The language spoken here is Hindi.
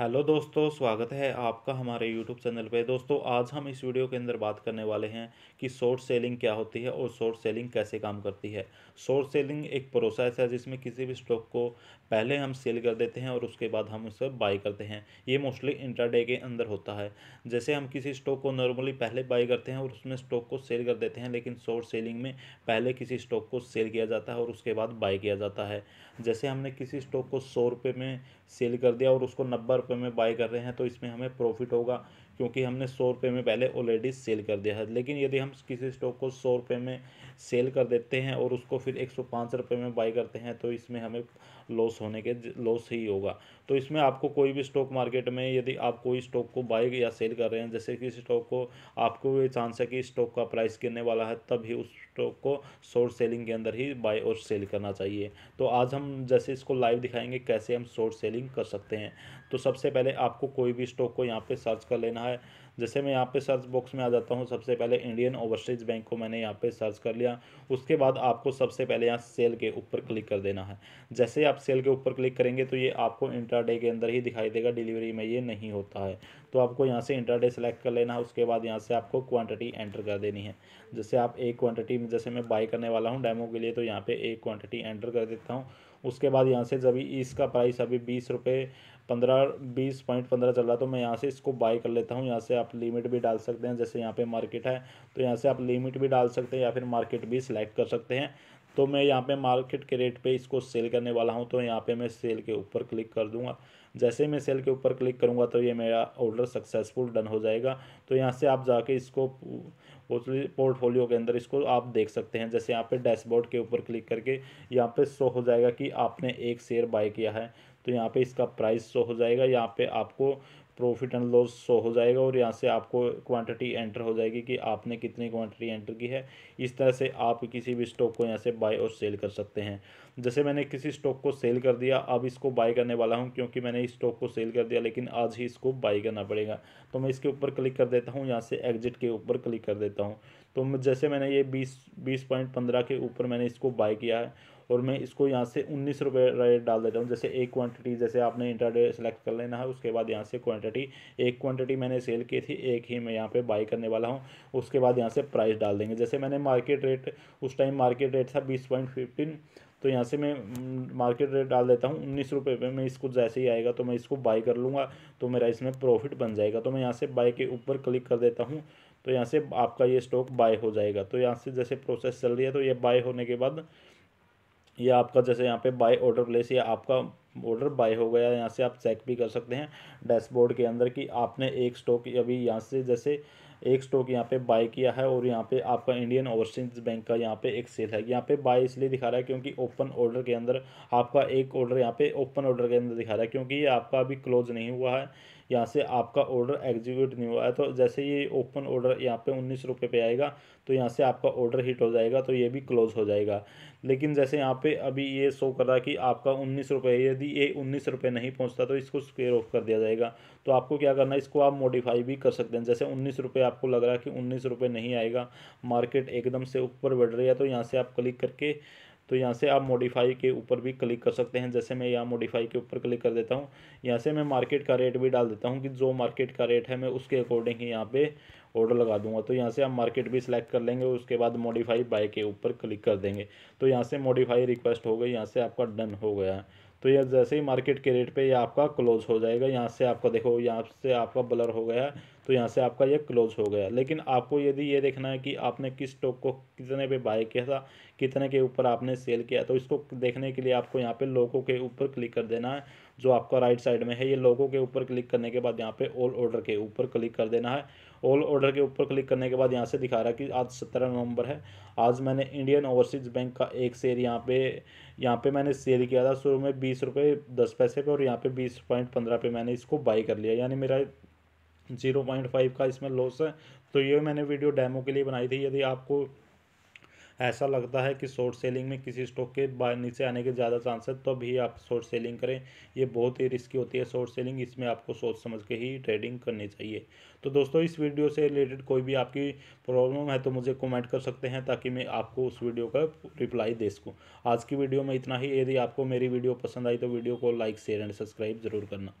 हेलो दोस्तों स्वागत है आपका हमारे यूट्यूब चैनल पे दोस्तों आज हम इस वीडियो के अंदर बात करने वाले हैं कि शॉर्ट सेलिंग क्या होती है और शॉर्ट सेलिंग कैसे काम करती है शॉर्ट सेलिंग एक प्रोसेस है जिसमें किसी भी स्टॉक को पहले हम सेल कर देते हैं और उसके बाद हम उसे बाई करते हैं ये मोस्टली इंटरडे के अंदर होता है जैसे हम किसी स्टॉक को नॉर्मली पहले बाई करते हैं और उसमें स्टॉक को सेल कर देते हैं लेकिन शॉर्ट सेलिंग में पहले किसी स्टॉक को सेल किया जाता है और उसके बाद बाई किया जाता है जैसे हमने किसी स्टॉक को सौ रुपये में सेल कर दिया और उसको नब्बे रुपये में बाय कर रहे हैं तो इसमें हमें प्रॉफिट होगा क्योंकि हमने सौ रुपये में पहले ऑलरेडी सेल कर दिया है लेकिन यदि हम किसी स्टॉक को सौ रुपये में सेल कर देते हैं और उसको फिर एक सौ पाँच रुपये में बाई करते हैं तो इसमें हमें लॉस होने के लॉस ही होगा तो इसमें आपको कोई भी स्टॉक मार्केट में यदि आप कोई स्टॉक को बाई या सेल कर रहे हैं जैसे कि स्टॉक को आपको ये चांस है कि स्टॉक का प्राइस गिरने वाला है तब ही उस स्टॉक को शॉर्ट सेलिंग के अंदर ही बाई और सेल करना चाहिए तो आज हम जैसे इसको लाइव दिखाएंगे कैसे हम शॉर्ट सेलिंग कर सकते हैं तो सबसे पहले आपको कोई भी स्टॉक को यहाँ पर सर्च कर लेना है जैसे मैं यहाँ पे सर्च बॉक्स में आ जाता हूँ सबसे पहले इंडियन ओवरसीज बैंक को मैंने यहाँ पे सर्च कर लिया उसके बाद आपको सबसे पहले यहाँ सेल के ऊपर क्लिक कर देना है जैसे आप सेल के ऊपर क्लिक करेंगे तो ये आपको इंटरडे के अंदर ही दिखाई देगा डिलीवरी में ये नहीं होता है तो आपको यहाँ से इंटरडे सेलेक्ट कर लेना है उसके बाद यहाँ से आपको क्वान्टिटी एंटर कर देनी है जैसे आप एक क्वान्टिटी जैसे मैं बाई करने वाला हूँ डैमो के लिए तो यहाँ पर एक क्वान्टिटी एंटर कर देता हूँ उसके बाद यहाँ से जब इसका प्राइस अभी बीस रुपये पंद्रह बीस पॉइंट पंद्रह चल रहा है तो मैं यहाँ से इसको बाई कर लेता हूँ यहाँ से आप लिमिट भी डाल सकते हैं जैसे यहाँ पे मार्केट है तो यहाँ से आप लिमिट भी डाल सकते हैं या फिर मार्केट भी सिलेक्ट कर सकते हैं तो मैं यहाँ पे मार्केट के रेट पे इसको सेल करने वाला हूँ तो यहाँ पे मैं सेल के ऊपर क्लिक कर दूँगा जैसे मैं सेल के ऊपर क्लिक करूँगा तो ये मेरा ऑर्डर सक्सेसफुल डन हो जाएगा तो यहाँ से आप जाके इसको पोर्टफोलियो के अंदर इसको आप देख सकते हैं जैसे यहाँ पे डैशबोर्ड के ऊपर क्लिक करके यहाँ पे शो हो जाएगा कि आपने एक शेयर बाय किया है तो यहाँ पे इसका प्राइस शो हो जाएगा यहाँ पे आपको प्रॉफिट एंड लॉस शो हो जाएगा और यहाँ से आपको क्वांटिटी एंटर हो जाएगी कि आपने कितनी क्वांटिटी एंटर की है इस तरह से आप किसी भी स्टॉक को यहाँ से बाय और सेल कर सकते हैं जैसे मैंने किसी स्टॉक को सेल कर दिया अब इसको बाय करने वाला हूँ क्योंकि मैंने इस स्टॉक को सेल कर दिया लेकिन आज ही इसको बाई करना पड़ेगा तो मैं इसके ऊपर क्लिक कर देता हूँ यहाँ से एग्जिट के ऊपर क्लिक कर देता हूँ तो जैसे मैंने ये बीस बीस पॉइंट पंद्रह के ऊपर मैंने इसको बाय किया है और मैं इसको यहाँ से उन्नीस रुपये रेट डाल देता हूँ जैसे एक क्वांटिटी जैसे आपने इंटरडे सेलेक्ट कर लेना है उसके बाद यहाँ से क्वांटिटी एक क्वांटिटी मैंने सेल की थी एक ही मैं यहाँ पर बाई करने वाला हूँ उसके बाद यहाँ से प्राइस डाल देंगे जैसे मैंने मार्केट रेट उस टाइम मार्केट रेट था बीस पॉइंट फिफ्टीन तो यहाँ से मैं मार्केट रेट डाल देता हूँ उन्नीस रुपये पर मैं इसको जैसे ही आएगा तो मैं इसको बाई कर लूँगा तो मेरा इसमें प्रॉफिट बन जाएगा तो मैं यहाँ से बाई के ऊपर क्लिक कर देता हूँ तो यहाँ से आपका ये स्टॉक बाय हो जाएगा तो यहाँ से जैसे प्रोसेस चल रही है तो ये बाय होने के बाद या आपका जैसे यहाँ पे बाय ऑर्डर प्लेस या आपका ऑर्डर बाय हो गया यहाँ से आप चेक भी कर सकते हैं डैशबोर्ड के अंदर कि आपने एक स्टॉक अभी यहाँ से जैसे एक स्टॉक यहाँ पे बाय किया है और यहाँ पे आपका इंडियन ओवरसीज बैंक का यहाँ पे एक सेल है यहाँ पे बाय इसलिए दिखा रहा है क्योंकि ओपन ऑर्डर के अंदर आपका एक ऑर्डर यहाँ पे ओपन ऑर्डर के अंदर दिखा रहा है क्योंकि ये आपका अभी क्लोज नहीं हुआ है यहाँ से आपका ऑर्डर एग्जीक्यूट नहीं हुआ है तो जैसे ये ओपन ऑर्डर यहाँ पे उन्नीस रुपये पर आएगा तो यहाँ से आपका ऑर्डर हिट हो जाएगा तो ये भी क्लोज़ हो जाएगा लेकिन जैसे यहाँ पे अभी ये शो कर रहा कि आपका उन्नीस रुपये यदि ये उन्नीस रुपये नहीं पहुँचता तो इसको स्क्वेयर ऑफ कर दिया जाएगा तो आपको क्या करना है इसको आप मॉडिफाई भी कर सकते हैं जैसे उन्नीस रुपये आपको लग रहा है कि उन्नीस रुपये नहीं आएगा मार्केट एकदम से ऊपर बढ़ रही है तो यहाँ से आप क्लिक करके तो यहाँ से आप मॉडिफाई के ऊपर भी क्लिक कर सकते हैं जैसे मैं यहाँ मॉडिफाई के ऊपर क्लिक कर देता हूँ यहाँ से मैं मार्केट का रेट भी डाल देता हूँ कि जो मार्केट का रेट है मैं उसके अकॉर्डिंग ही यहाँ पर ऑर्डर लगा दूंगा तो यहाँ से आप मार्केट भी सिलेक्ट कर लेंगे उसके बाद मॉडिफाई बाय के ऊपर क्लिक कर देंगे तो यहाँ से मॉडिफाई रिक्वेस्ट हो गई यहाँ से आपका डन हो गया तो यह जैसे ही मार्केट के रेट पे ये आपका क्लोज हो जाएगा यहाँ से आपका देखो यहाँ से आपका ब्लर हो गया तो यहाँ से आपका ये क्लोज हो गया लेकिन आपको यदि ये देखना है कि आपने किस स्टॉक को कितने पे बाय किया था कितने के ऊपर आपने सेल किया तो इसको देखने के लिए आपको यहाँ पे लोगों के ऊपर क्लिक कर देना है जो आपका राइट साइड में है ये लोगों के ऊपर क्लिक करने के बाद यहाँ पे ऑल ऑर्डर के ऊपर क्लिक कर देना है ऑल ऑर्डर के ऊपर क्लिक करने के बाद यहाँ से दिखा रहा है कि आज सत्रह नवंबर है आज मैंने इंडियन ओवरसीज़ बैंक का एक शेयर यहाँ पे यहाँ पे मैंने शेयर किया था शुरू में बीस रुपये दस पैसे पे और यहाँ पे बीस पॉइंट पंद्रह पे मैंने इसको बाई कर लिया यानी मेरा जीरो पॉइंट फाइव का इसमें लॉस है तो ये मैंने वीडियो डैमो के लिए बनाई थी यदि आपको ऐसा लगता है कि शॉर्ट सेलिंग में किसी स्टॉक के नीचे आने के ज़्यादा चांस है तब ही आप शॉर्ट सेलिंग करें ये बहुत ही रिस्की होती है शॉर्ट सेलिंग इसमें आपको सोच समझ के ही ट्रेडिंग करनी चाहिए तो दोस्तों इस वीडियो से रिलेटेड कोई भी आपकी प्रॉब्लम है तो मुझे कमेंट कर सकते हैं ताकि मैं आपको उस वीडियो का रिप्लाई दे सकूँ आज की वीडियो में इतना ही यदि आपको मेरी वीडियो पसंद आई तो वीडियो को लाइक शेयर एंड सब्सक्राइब जरूर करना